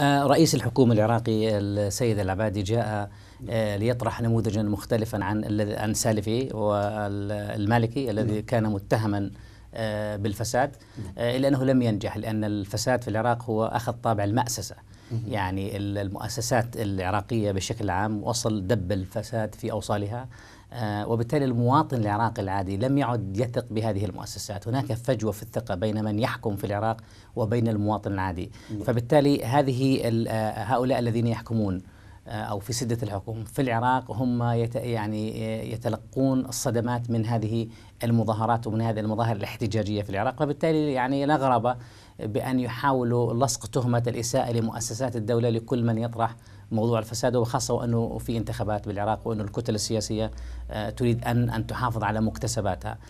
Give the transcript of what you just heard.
آه، رئيس الحكومة العراقي السيد العبادي جاء آه، ليطرح نموذجا مختلفا عن عن سالفي والمالكي الذي نعم. كان متهما آه، بالفساد آه، الا انه لم ينجح لان الفساد في العراق هو اخذ طابع المأسسه يعني المؤسسات العراقيه بشكل عام وصل دب الفساد في اوصالها آه، وبالتالي المواطن العراقي العادي لم يعد يثق بهذه المؤسسات هناك فجوة في الثقة بين من يحكم في العراق وبين المواطن العادي فبالتالي هذه هؤلاء الذين يحكمون آه، او في سده الحكم في العراق هم يت يعني آه، يتلقون الصدمات من هذه المظاهرات ومن هذه المظاهر الاحتجاجيه في العراق فبالتالي يعني لا غرابه بان يحاولوا لصق تهمه الاساءه لمؤسسات الدوله لكل من يطرح موضوع الفساد وخاصه وانه في انتخابات بالعراق وانه الكتل السياسيه آه، تريد ان ان تحافظ على مكتسباتها